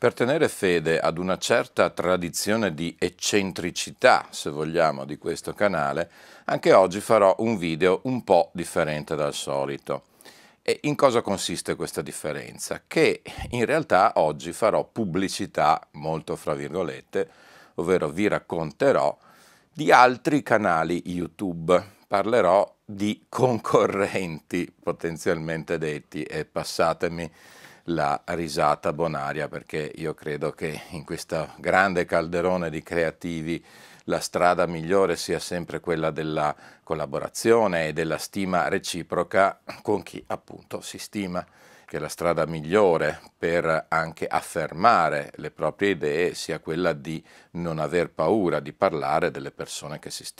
Per tenere fede ad una certa tradizione di eccentricità, se vogliamo, di questo canale, anche oggi farò un video un po' differente dal solito. E in cosa consiste questa differenza? Che in realtà oggi farò pubblicità, molto fra virgolette, ovvero vi racconterò di altri canali YouTube. Parlerò di concorrenti, potenzialmente detti, e passatemi la risata bonaria perché io credo che in questo grande calderone di creativi la strada migliore sia sempre quella della collaborazione e della stima reciproca con chi appunto si stima che la strada migliore per anche affermare le proprie idee sia quella di non aver paura di parlare delle persone che si stima.